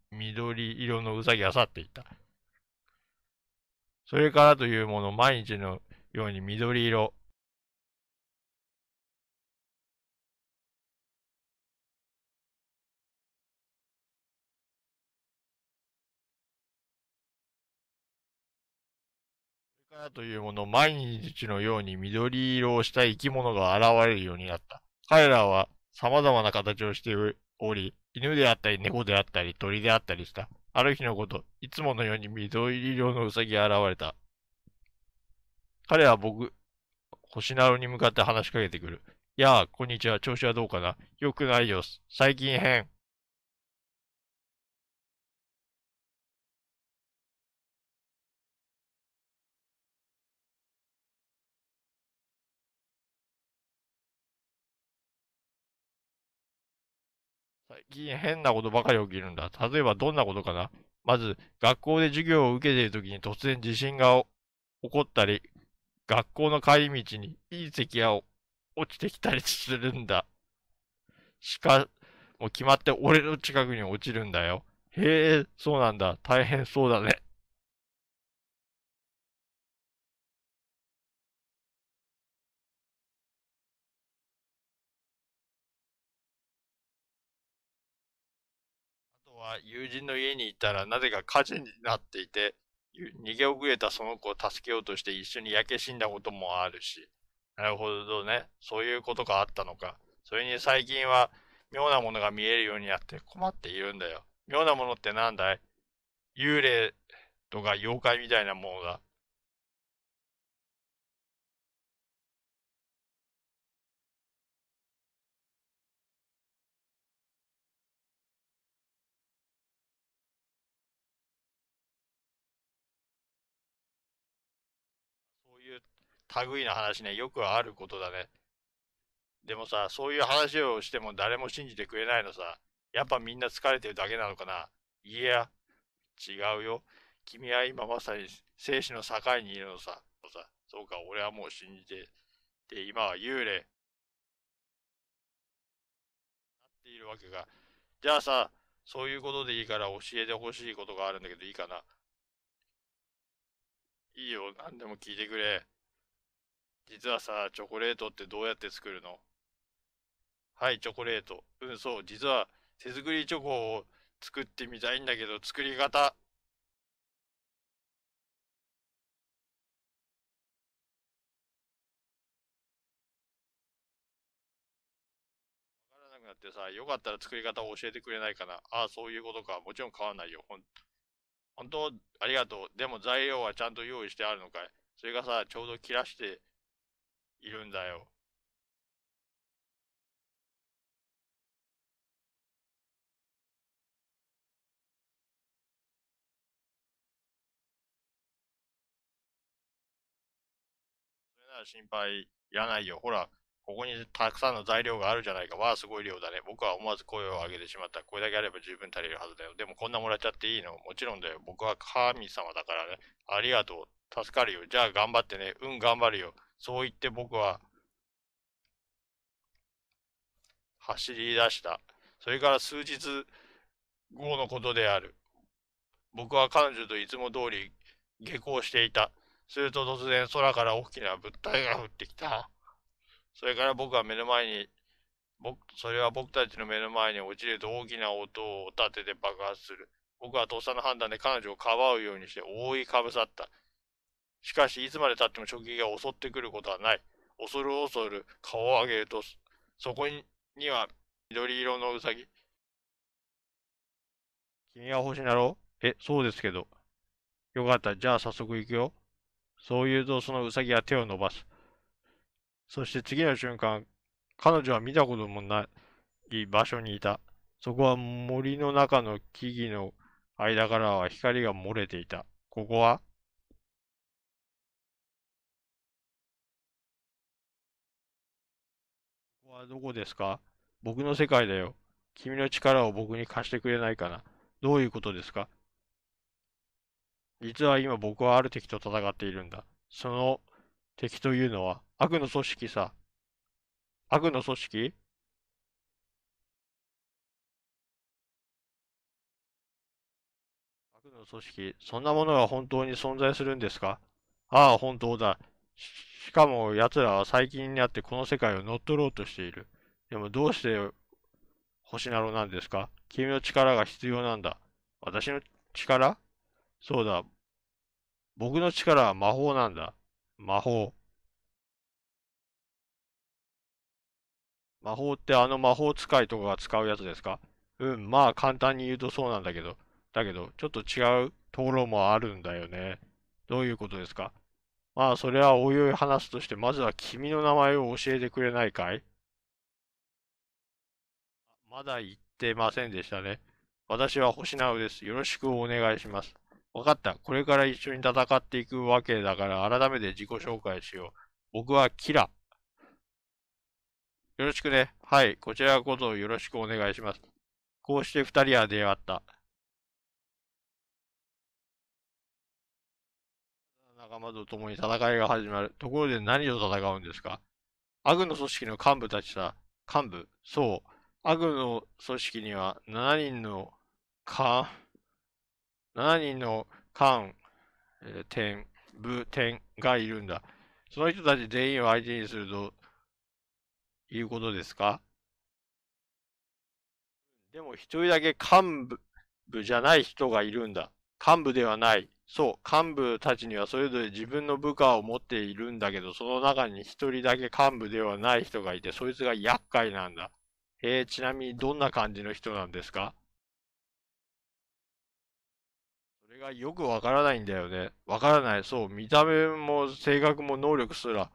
、緑色のウサギが去っていった。それからというもの、毎日のように緑色。それからというもの、毎日のように緑色をした生き物が現れるようになった。彼らは様々な形をしており、犬であったり、猫であったり、鳥であったりした。ある日のこと、いつものように緑色のウサギが現れた。彼は僕、星なろに向かって話しかけてくる。やあ、こんにちは。調子はどうかなよくないよ。最近変。最近変なことばかり起きるんだ。例えばどんなことかなまず、学校で授業を受けているときに突然地震が起こったり、学校の帰り道に隕石が落ちてきたりするんだ。しか、もう決まって俺の近くに落ちるんだよ。へえ、そうなんだ。大変そうだね。あ、友人の家に行ったらなぜか火事になっていて、逃げ遅れたその子を助けようとして一緒に焼け死んだこともあるし。なるほどね。そういうことがあったのか。それに最近は妙なものが見えるようになって困っているんだよ。妙なものってなんだい幽霊とか妖怪みたいなものだ。類の話ね、よくあることだね。でもさ、そういう話をしても誰も信じてくれないのさ。やっぱみんな疲れてるだけなのかな。いや、違うよ。君は今まさに生死の境にいるのさ。そうか、俺はもう信じて。で、今は幽霊。なっているわけが。じゃあさ、そういうことでいいから教えてほしいことがあるんだけどいいかな。いいよ、何でも聞いてくれ。実はさ、チョコレートってどうやって作るのはい、チョコレート。うん、そう。実は、手作りチョコを作ってみたいんだけど、作り方。わからなくなってさ、よかったら作り方を教えてくれないかな。ああ、そういうことか。もちろん買わないよ。ほん、本当ありがとう。でも材料はちゃんと用意してあるのかいそれがさ、ちょうど切らしているんだよ。それなら心配いらないよ。ほら、ここにたくさんの材料があるじゃないか。わあ、すごい量だね。僕は思わず声を上げてしまった。これだけあれば十分足りるはずだよ。でもこんなもらっちゃっていいのもちろんだよ。僕は神様だからね。ありがとう。助かるよ。じゃあ頑張ってね。うん、頑張るよ。そう言って僕は走り出した。それから数日後のことである。僕は彼女といつも通り下校していた。すると突然空から大きな物体が降ってきた。それから僕は目の前に、僕、それは僕たちの目の前に落ちると大きな音を立てて爆発する。僕はとっさの判断で彼女をかばうようにして覆いかぶさった。しかし、いつまでたっても衝撃が襲ってくることはない。恐る恐る顔を上げると、そこには緑色のウサギ。君は星なろうえ、そうですけど。よかった。じゃあ早速行くよ。そう言うと、そのウサギは手を伸ばす。そして次の瞬間、彼女は見たこともない場所にいた。そこは森の中の木々の間からは光が漏れていた。ここはここはどこですか僕の世界だよ。君の力を僕に貸してくれないかな。どういうことですか実は今僕はある敵と戦っているんだ。その敵というのは、悪の組織さ。悪の組織悪の組織、そんなものが本当に存在するんですかああ、本当だ。しかも奴らは最近になってこの世界を乗っ取ろうとしている。でもどうして星なろなんですか君の力が必要なんだ。私の力そうだ。僕の力は魔法なんだ。魔法。魔法ってあの魔法使いとかが使うやつですかうん、まあ簡単に言うとそうなんだけど。だけど、ちょっと違うところもあるんだよね。どういうことですかまあそれはおいおい話すとして、まずは君の名前を教えてくれないかいまだ言ってませんでしたね。私は星直です。よろしくお願いします。分かった。これから一緒に戦っていくわけだから、改めて自己紹介しよう。僕はキラ。よろしくね。はい。こちらこそよろしくお願いします。こうして二人は出会った。仲間と共に戦いが始まる。ところで何を戦うんですかアグの組織の幹部たちだ。幹部そう。アグの組織には7人の、か、何人の官、えー、天、部、天がいるんだ。その人たち全員を相手にするということですかでも一人だけ幹部じゃない人がいるんだ。幹部ではない。そう、幹部たちにはそれぞれ自分の部下を持っているんだけど、その中に一人だけ幹部ではない人がいて、そいつが厄介なんだ。えちなみにどんな感じの人なんですかがよくわからないんだよね。わからない。そう、見た目も性格も能力すら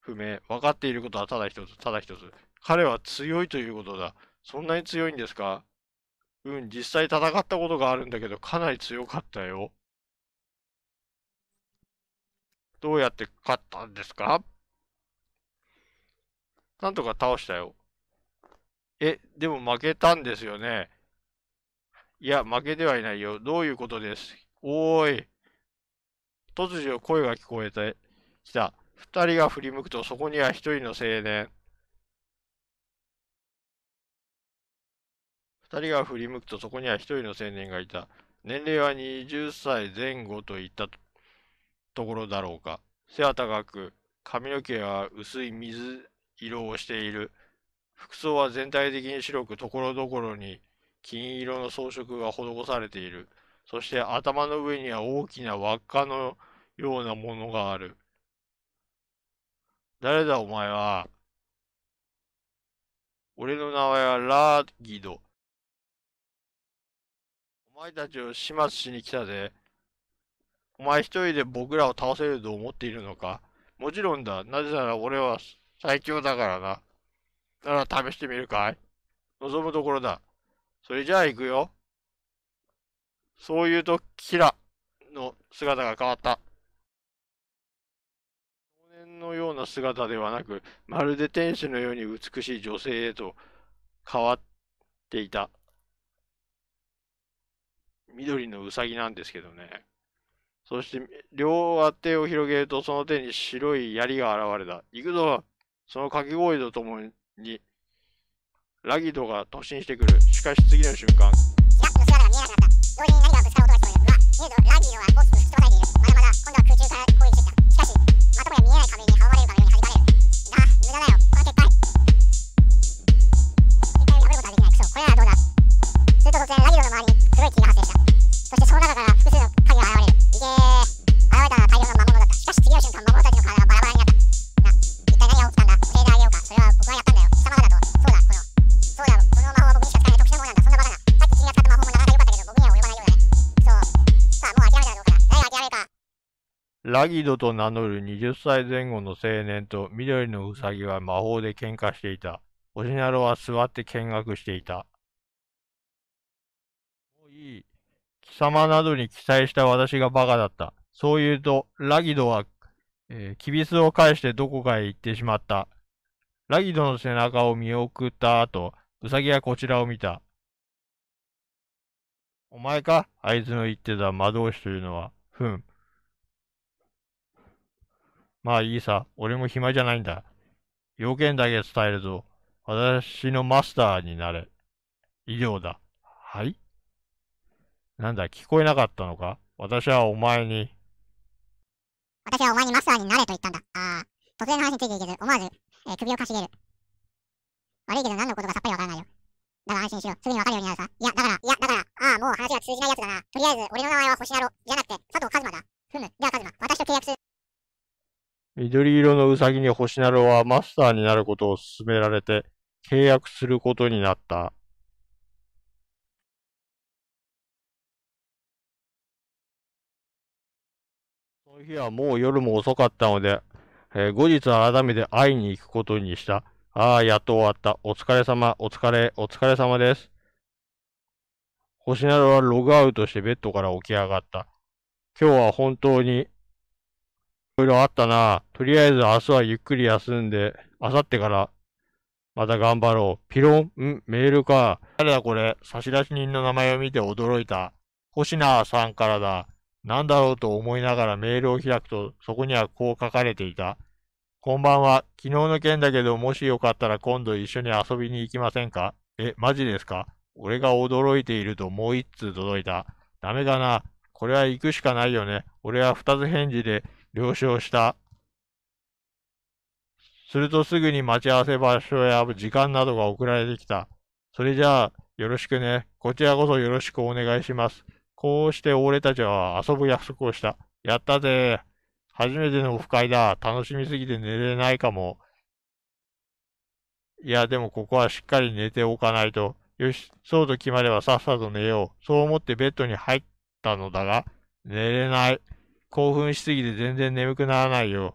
不明。分かっていることはただ一つ、ただ一つ。彼は強いということだ。そんなに強いんですかうん、実際戦ったことがあるんだけど、かなり強かったよ。どうやって勝ったんですかなんとか倒したよ。え、でも負けたんですよね。いや、負けてはいないよ。どういうことです。おーい。突如声が聞こえてきた。二人が振り向くと、そこには一人の青年。二人が振り向くと、そこには一人の青年がいた。年齢は20歳前後といったところだろうか。背は高く、髪の毛は薄い水色をしている。服装は全体的に白く、ところどころに金色の装飾が施されている。そして頭の上には大きな輪っかのようなものがある。誰だお前は。俺の名前はラーギド。お前たちを始末しに来たぜ。お前一人で僕らを倒せると思っているのかもちろんだ。なぜなら俺は最強だからな。なら試してみるかい望むところだ。それじゃあ行くよ。そう言うと、キラの姿が変わった。少年のような姿ではなく、まるで天使のように美しい女性へと変わっていた。緑のウサギなんですけどね。そして、両手を広げると、その手に白い槍が現れた。行くぞその掛け声とともに、ラギドが突進してくる。しかし次の瞬間、ラギドと名乗る20歳前後の青年と緑のウサギは魔法で喧嘩していた。オジナロは座って見学していた。もういい。貴様などに記載した私がバカだった。そう言うと、ラギドは、えー、キビスを返してどこかへ行ってしまった。ラギドの背中を見送った後、ウサギはこちらを見た。お前かあいつの言ってた魔導士というのは。ふん。まあいいさ、俺も暇じゃないんだ。要件だけ伝えるぞ。私のマスターになれ。以上だ。はいなんだ、聞こえなかったのか私はお前に。私はお前にマスターになれと言ったんだ。ああ、突然の話についていけず、思わず、えー、首をかしげる。悪いけど何のことかさっぱりわからないよ。だから安心しろ。すぐにわかるようになるさ。いや、だから、いや、だから、ああ、もう話が通じないやつだな。とりあえず、俺の名前は星野郎じゃなくて、佐藤和馬だ。ふむ、ではズマ、私と契約する。緑色のウサギに星なるはマスターになることを勧められて契約することになった。その日はもう夜も遅かったので、えー、後日改めて会いに行くことにした。ああ、やっと終わった。お疲れ様、お疲れ、お疲れ様です。星なるはログアウトしてベッドから起き上がった。今日は本当にいろあったな。とりあえず明日はゆっくり休んで、明後日から、また頑張ろう。ピロンんメールか。誰だこれ差出人の名前を見て驚いた。星名さんからだ。なんだろうと思いながらメールを開くと、そこにはこう書かれていた。こんばんは。昨日の件だけど、もしよかったら今度一緒に遊びに行きませんかえ、マジですか俺が驚いているともう一通届いた。ダメだな。これは行くしかないよね。俺は二つ返事で、了承した。するとすぐに待ち合わせ場所や時間などが送られてきた。それじゃあ、よろしくね。こちらこそよろしくお願いします。こうして俺たちは遊ぶ約束をした。やったぜ。初めてのオフ会だ。楽しみすぎて寝れないかも。いや、でもここはしっかり寝ておかないと。よし、そうと決まればさっさと寝よう。そう思ってベッドに入ったのだが、寝れない。興奮しすぎて全然眠くならないよ。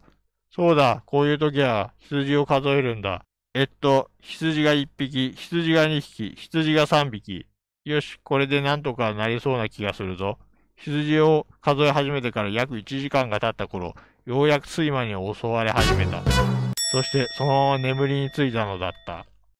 そうだ、こういう時は羊を数えるんだ。えっと、羊が1匹、羊が2匹、羊が3匹。よし、これでなんとかなりそうな気がするぞ。羊を数え始めてから約1時間が経った頃、ようやく睡魔に襲われ始めた。そして、そのまま眠りについたのだった。